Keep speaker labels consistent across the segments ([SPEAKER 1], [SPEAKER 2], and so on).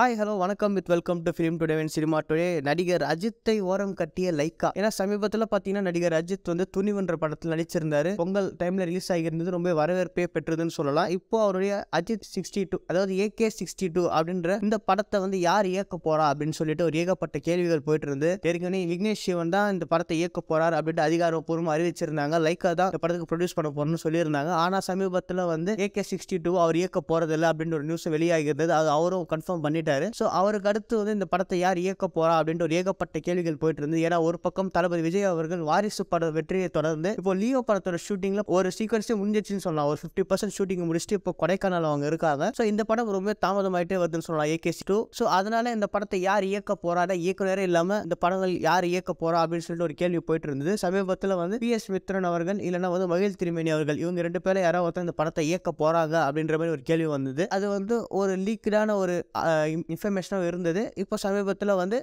[SPEAKER 1] hi hello வணக்கம் with welcome to film today when cinema today நடிகர் அஜித்தை ஓரம் கட்டிய லைக்கா ஏன்னா சமீபத்தில் பார்த்தீங்கன்னா நடிகர் அஜித் வந்து துணிவன்ற படத்தில் நடிச்சிருந்தாரு பொங்கல் டைமில் ரிலீஸ் ஆகியிருந்தது ரொம்ப வரவேற்பே பெற்றதுன்னு சொல்லலாம் இப்போ அவருடைய அஜித் சிக்ஸ்டி டூ அதாவது ஏகே சிக்ஸ்டி டூ அப்படின்ற இந்த படத்தை வந்து யார் இயக்க போறா அப்படின்னு சொல்லிட்டு ஒரு ஏகப்பட்ட கேள்விகள் போயிட்டு இருந்து ஏற்கனவே விக்னேஷ் சிவன் தான் இந்த படத்தை இயக்க போறார் அப்படின்ட்டு அதிகாரப்பூர்வமாக அறிவிச்சிருந்தாங்க லைக்கா தான் இந்த படத்துக்கு ப்ரொடியூஸ் பண்ண போறோம்னு சொல்லியிருந்தாங்க ஆனால் சமீபத்தில் வந்து ஏகே சிக்ஸ்டி டூ அவர் இயக்க போறதில்லை அப்படின்ற ஒரு நியூஸ் வெளியாகிறது அது அவரும் கன்ஃபார்ம் பண்ணிட்டு பண்ணிட்டாரு ஸோ அவருக்கு அடுத்து வந்து இந்த படத்தை யார் இயக்க போறா அப்படின்ற ஒரு ஏகப்பட்ட கேள்விகள் போயிட்டு இருந்து ஏன்னா ஒரு பக்கம் தளபதி விஜய் அவர்கள் வாரிசு பட வெற்றியை தொடர்ந்து இப்போ லியோ படத்தோட ஷூட்டிங்ல ஒரு சீக்வன்ஸே முடிஞ்சிச்சுன்னு சொல்லலாம் ஒரு ஃபிஃப்டி பர்சன்ட் ஷூட்டிங் முடிச்சுட்டு இப்போ கொடைக்கானல் அவங்க இருக்காங்க ஸோ இந்த படம் ரொம்ப தாமதமாயிட்டே வருதுன்னு சொல்லலாம் ஏகேசி டூ ஸோ அதனால இந்த படத்தை யார் இயக்க போறாட இயக்குநரே இல்லாம இந்த படங்கள் யார் இயக்க போறா அப்படின்னு சொல்லிட்டு ஒரு கேள்வி போயிட்டு இருந்தது சமீபத்தில் வந்து பி எஸ் மித்ரன் அவர்கள் இல்லைன்னா வந்து மகிழ் திருமேனி அவர்கள் இவங்க ரெண்டு பேரும் யாராவது இந்த படத்தை இயக்க போறாங்க அப்படின்ற மாதிரி ஒரு கேள்வி வந்தது அது வந்து ஒரு லீக்கடான ஒரு இன்ஃபர்மேஷனாக இருந்தது இப்போ சமீபத்தில் வந்து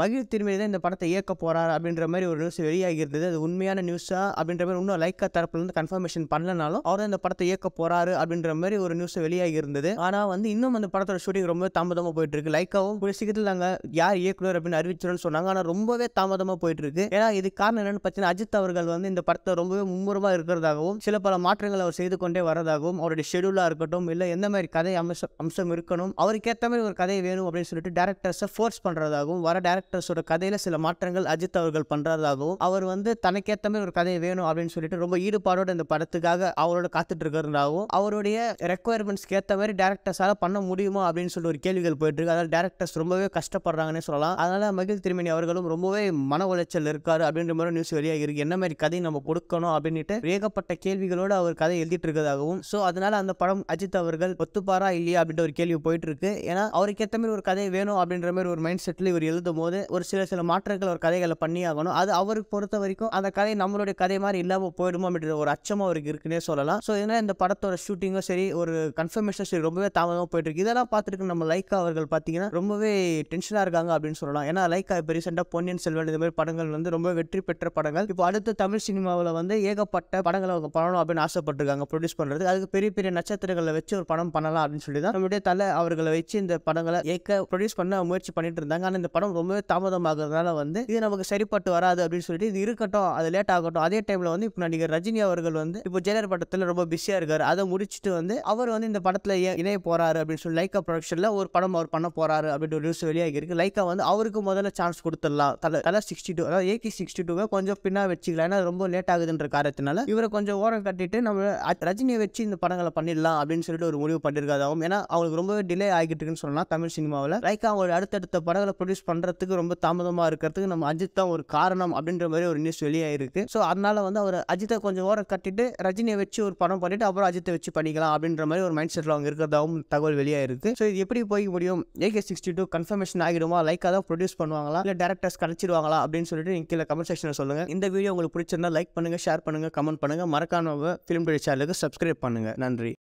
[SPEAKER 1] மகிழ் திருமணி தான் இந்த படத்தை இயக்க போகிறார் அப்படின்ற மாதிரி ஒரு நியூஸ் வெளியாகி இருந்தது அது உண்மையான நியூஸா அப்படின்ற மாதிரி இன்னும் லைக்கா தரப்புலேருந்து கன்ஃபர்மேஷன் பண்ணலனாலும் அவர் இந்த படத்தை இயக்க போகிறாரு அப்படின்ற மாதிரி ஒரு நியூஸ் வெளியாகி இருந்தது ஆனால் வந்து இன்னும் அந்த படத்தோட ஷூட்டிங் ரொம்ப தாமதமாக போயிட்டு இருக்கு லைக்காவும் கூடிய சீக்கிரத்தில் நாங்கள் யார் இயக்குனர் அப்படின்னு அறிவிச்சிருன்னு சொன்னாங்க ஆனால் ரொம்பவே தாமதமாக போயிட்டு இருக்கு ஏன்னா இது காரணம் என்னன்னு பார்த்தீங்கன்னா அஜித் அவர்கள் வந்து இந்த படத்தை ரொம்பவே மும்முரமாக இருக்கிறதாகவும் சில பல மாற்றங்களை அவர் செய்து கொண்டே வரதாகவும் அவருடைய ஷெடியூலாக இருக்கட்டும் இல்லை எந்த மாதிரி கதை அம்சம் அம்சம் இருக்கணும் அவருக்கு ஏற்ற மாதிரி ஒரு கதை கதை வேணும் அப்படின்னு சொல்லிட்டு டேரக்டர்ஸை ஃபோர்ஸ் பண்ணுறதாகவும் வர டேரக்டர்ஸோட கதையில் சில மாற்றங்கள் அஜித் அவர்கள் பண்ணுறதாகவும் அவர் வந்து தனக்கேற்ற மாதிரி ஒரு கதை வேணும் அப்படின்னு சொல்லிட்டு ரொம்ப ஈடுபாடோட இந்த படத்துக்காக அவரோட காத்துட்டு இருக்கிறதாகவும் அவருடைய ரெக்குவயர்மெண்ட்ஸ்க்கு ஏற்ற மாதிரி டேரக்டர்ஸால் பண்ண முடியுமா அப்படின்னு சொல்லி ஒரு கேள்விகள் போயிட்டு இருக்கு அதனால் டேரக்டர்ஸ் ரொம்பவே கஷ்டப்படுறாங்கன்னு சொல்லலாம் அதனால மகிழ் திருமணி அவர்களும் ரொம்பவே மன உளைச்சல் இருக்காரு அப்படின்ற மாதிரி நியூஸ் வெளியாக இருக்கு என்ன மாதிரி கதை நம்ம கொடுக்கணும் அப்படின்ட்டு ஏகப்பட்ட கேள்விகளோடு அவர் கதை எழுதிட்டு இருக்கிறதாகவும் ஸோ அதனால அந்த படம் அஜித் அவர்கள் ஒத்துப்பாரா இல்லையா அப்படின்ற ஒரு கேள்வி போயிட்டு இருக்கு ஏன்னா அவருக்கு அதுக்கேற்ற மாதிரி ஒரு கதை வேணும் அப்படின்ற மாதிரி ஒரு மைண்ட் செட்டில் இவர் எழுதும் போது ஒரு சில சில மாற்றங்கள் ஒரு கதைகளை பண்ணி ஆகணும் அது அவருக்கு பொறுத்த வரைக்கும் அந்த கதை நம்மளுடைய கதை மாதிரி இல்லாமல் போயிடுமோ அப்படின்ற ஒரு அச்சமாக அவருக்கு இருக்குன்னே சொல்லலாம் ஸோ இதனால் இந்த படத்தோட ஷூட்டிங்கும் சரி ஒரு கன்ஃபர்மேஷன் சரி ரொம்பவே தாமதமாக போயிட்டு இருக்கு இதெல்லாம் பார்த்துட்டு நம்ம லைக்கா அவர்கள் பார்த்தீங்கன்னா ரொம்பவே டென்ஷனாக இருக்காங்க அப்படின்னு சொல்லலாம் ஏன்னா லைக்கா இப்போ ரீசெண்டாக பொன்னியின் செல்வன் இந்த மாதிரி படங்கள் வந்து ரொம்ப வெற்றி பெற்ற படங்கள் இப்போ அடுத்த தமிழ் சினிமாவில் வந்து ஏகப்பட்ட படங்களை அவங்க பண்ணணும் அப்படின்னு ஆசைப்பட்டிருக்காங்க ப்ரொடியூஸ் பண்ணுறது அதுக்கு பெரிய பெரிய நட்சத்திரங்களை வச்சு ஒரு படம் பண்ணலாம் அப்படின்னு சொல்லி தான் நம்மளுடைய தலை அவர்களை வச்சு இந்த படங்களை படங்களை ஏக்க ப்ரொடியூஸ் பண்ண முயற்சி பண்ணிட்டு இருந்தாங்க ஆனால் இந்த படம் ரொம்பவே தாமதமாகிறதுனால வந்து இது நமக்கு சரிப்பட்டு வராது அப்படின்னு சொல்லிட்டு இது இருக்கட்டும் அது லேட் ஆகட்டும் அதே டைம்ல வந்து இப்போ நடிகர் ரஜினி அவர்கள் வந்து இப்போ ஜெயலர் படத்தில் ரொம்ப பிஸியாக இருக்காரு அதை முடிச்சுட்டு வந்து அவர் வந்து இந்த படத்தில் இணைய போறாரு அப்படின்னு சொல்லி லைக்கா ப்ரொடக்ஷனில் ஒரு படம் அவர் பண்ண போறாரு அப்படின்ற நியூஸ் வெளியாகி இருக்கு லைக்கா வந்து அவருக்கு முதல்ல சான்ஸ் கொடுத்துடலாம் தலை தலை சிக்ஸ்டி டூ அதாவது ஏகி சிக்ஸ்டி டூவை கொஞ்சம் பின்னா வச்சுக்கலாம் ஏன்னா ரொம்ப லேட் ஆகுதுன்ற காரணத்தினால இவரை கொஞ்சம் ஓரம் கட்டிட்டு நம்ம ரஜினியை வச்சு இந்த படங்களை பண்ணிடலாம் அப்படின்னு சொல்லிட்டு ஒரு முடிவு பண்ணியிருக்காதாகவும் ஏன்னா அவங்களுக்கு ரொம்பவே டிலே ஆகிட்டு இருக்குன்னு சொல்லலாம் தமிழ் தமிழ் சினிமாவில் லைக் அவங்க அடுத்தடுத்த படங்களை ப்ரொடியூஸ் பண்ணுறதுக்கு ரொம்ப தாமதமாக இருக்கிறதுக்கு நம்ம அஜித் தான் ஒரு காரணம் அப்படின்ற மாதிரி ஒரு நியூஸ் வெளியாயிருக்கு ஸோ அதனால வந்து அவர் அஜித்தை கொஞ்சம் ஓரம் கட்டிட்டு ரஜினியை வச்சு ஒரு படம் பண்ணிட்டு அப்புறம் அஜித்தை வச்சு பண்ணிக்கலாம் அப்படின்ற மாதிரி ஒரு மைண்ட் செட்டில் அவங்க இருக்கிறதாகவும் தகவல் வெளியாயிருக்கு ஸோ இது எப்படி போய் முடியும் ஏகே சிக்ஸ்டி டூ கன்ஃபர்மேஷன் ஆகிடுமா லைக் அதான் ப்ரொடியூஸ் பண்ணுவாங்களா இல்லை டேரக்டர்ஸ் கழிச்சிடுவாங்களா அப்படின்னு சொல்லிட்டு நீங்கள் கீழே கமெண்ட் செக்ஷனில் சொல்லுங்கள் இந்த வீடியோ உங்களுக்கு பிடிச்சிருந்தா லைக் பண்ணுங்கள் ஷேர் பண்ணுங்கள் கமெண்ட் பண்ணுங்கள் மறக்காம ஃபிலிம் டெலி சேனலுக்கு சப்ஸ்கிரைப் பண்ணுங்கள் நன்றி